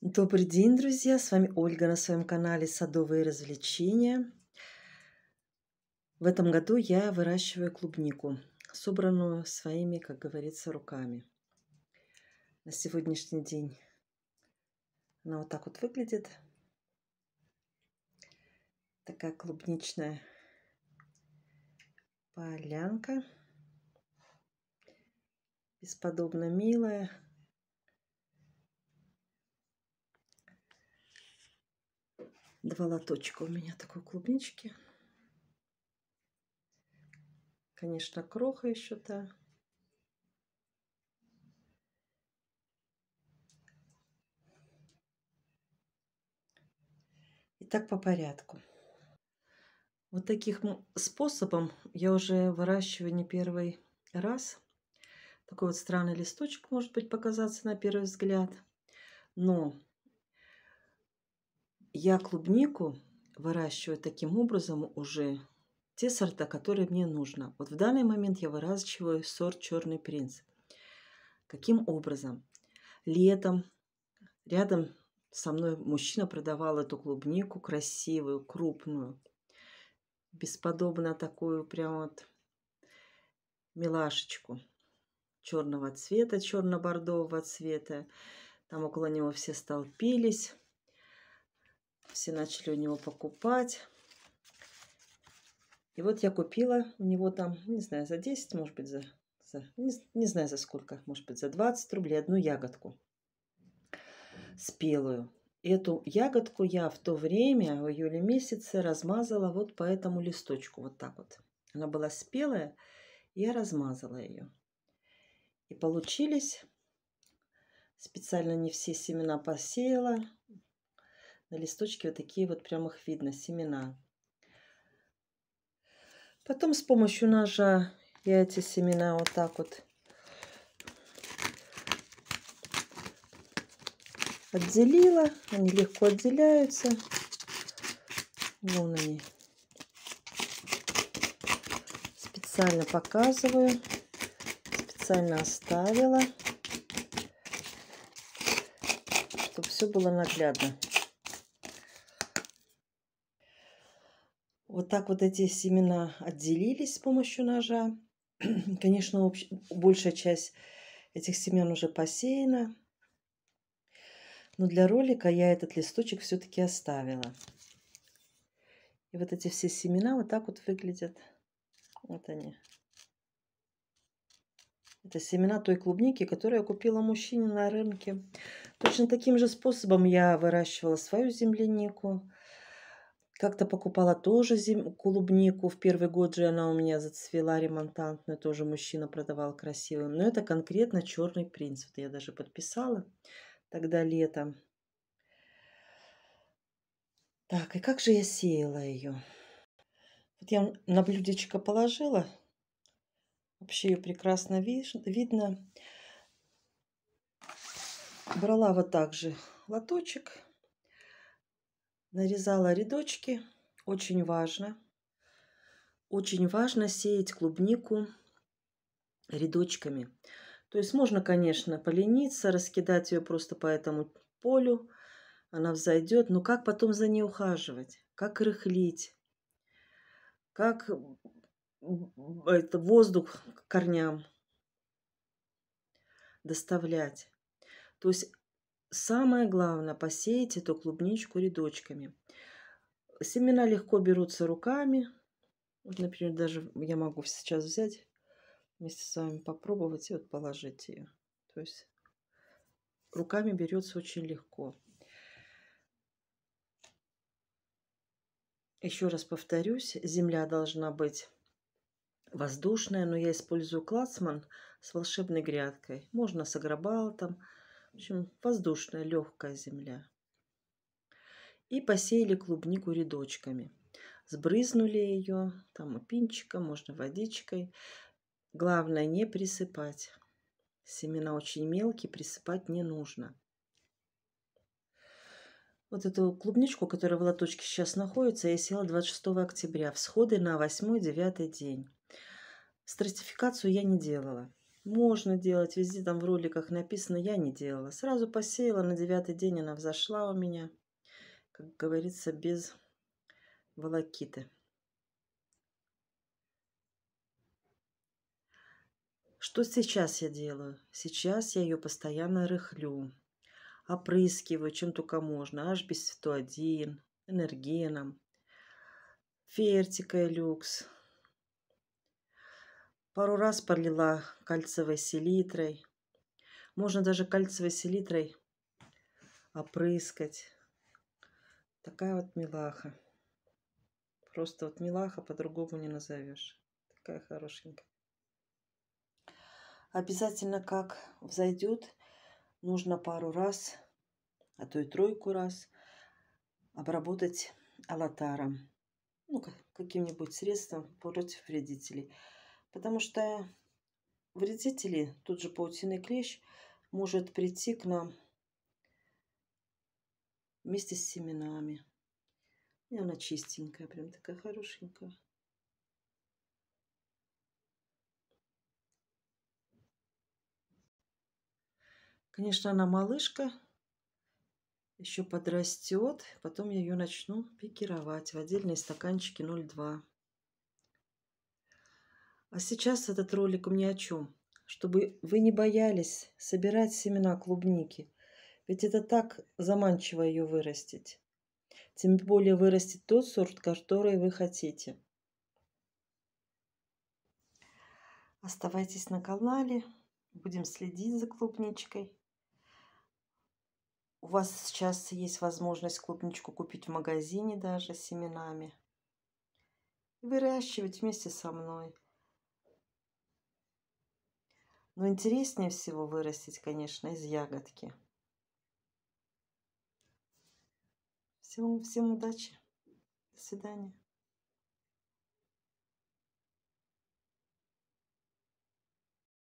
Добрый день, друзья! С вами Ольга на своем канале «Садовые развлечения». В этом году я выращиваю клубнику, собранную своими, как говорится, руками. На сегодняшний день она вот так вот выглядит. Такая клубничная полянка. Бесподобно милая, Два лоточка у меня такой клубнички. Конечно, кроха еще та. И так по порядку. Вот таким способом я уже выращиваю не первый раз. Такой вот странный листочек может быть показаться на первый взгляд. Но я клубнику выращиваю таким образом уже те сорта, которые мне нужно. Вот в данный момент я выращиваю сорт Черный принц. Каким образом? Летом рядом со мной мужчина продавал эту клубнику красивую, крупную, бесподобно такую прям вот милашечку черного цвета, черно-бордового цвета. Там около него все столпились. Все начали у него покупать. И вот я купила у него там, ну, не знаю, за 10, может быть, за, за не, не знаю за сколько, может быть, за 20 рублей одну ягодку спелую. Эту ягодку я в то время, в июле месяце, размазала вот по этому листочку, вот так вот. Она была спелая, я размазала ее. И получились, специально не все семена посеяла, на листочке вот такие вот прям их видно, семена. Потом с помощью ножа я эти семена вот так вот отделила. Они легко отделяются. Вон они. Специально показываю. Специально оставила. Чтобы все было наглядно. Вот так вот эти семена отделились с помощью ножа. Конечно, общ... большая часть этих семян уже посеяна. Но для ролика я этот листочек все-таки оставила. И вот эти все семена вот так вот выглядят. Вот они. Это семена той клубники, которую я купила мужчине на рынке. Точно таким же способом я выращивала свою землянику. Как-то покупала тоже зим... клубнику. В первый год же она у меня зацвела ремонтантную. Тоже мужчина продавал красивым. Но это конкретно черный принц. Вот я даже подписала тогда летом. Так, и как же я сеяла ее? Вот я на блюдечко положила. Вообще ее прекрасно видно. Брала вот так же лоточек Нарезала рядочки. Очень важно. Очень важно сеять клубнику рядочками. То есть можно, конечно, полениться, раскидать ее просто по этому полю. Она взойдет. Но как потом за ней ухаживать? Как рыхлить? Как это воздух к корням доставлять? То есть Самое главное, посеять эту клубничку рядочками. Семена легко берутся руками. Вот, например, даже я могу сейчас взять вместе с вами попробовать и вот положить ее. То есть руками берется очень легко. Еще раз повторюсь, земля должна быть воздушная, но я использую клацман с волшебной грядкой. Можно с агробалтом, в общем, воздушная, легкая земля. И посеяли клубнику рядочками. Сбрызнули ее, там пинчиком, можно водичкой. Главное не присыпать. Семена очень мелкие, присыпать не нужно. Вот эту клубничку, которая в лоточке сейчас находится, я села 26 октября. Всходы на 8-9 день. Стратификацию я не делала. Можно делать, везде там в роликах написано, я не делала. Сразу посеяла, на девятый день она взошла у меня, как говорится, без волокиты. Что сейчас я делаю? Сейчас я ее постоянно рыхлю, опрыскиваю чем только можно, аж без 101, энергеном, фертикой люкс, Пару раз полила кальцевой селитрой. Можно даже кальцевой селитрой опрыскать. Такая вот милаха. Просто вот милаха по-другому не назовешь. Такая хорошенькая. Обязательно как взойдет, нужно пару раз, а то и тройку раз обработать алатаром. Ну, каким-нибудь средством против вредителей. Потому что вредители, тут же паутинный клещ, может прийти к нам вместе с семенами. И она чистенькая, прям такая хорошенькая. Конечно, она малышка, еще подрастет. Потом я ее начну пикировать в отдельные стаканчики 0,2. А сейчас этот ролик ни о чем. Чтобы вы не боялись собирать семена клубники. Ведь это так заманчиво ее вырастить. Тем более вырастить тот сорт, который вы хотите. Оставайтесь на канале. Будем следить за клубничкой. У вас сейчас есть возможность клубничку купить в магазине даже с семенами. Выращивать вместе со мной. Но ну, интереснее всего вырастить, конечно, из ягодки. Всем, всем удачи. До свидания.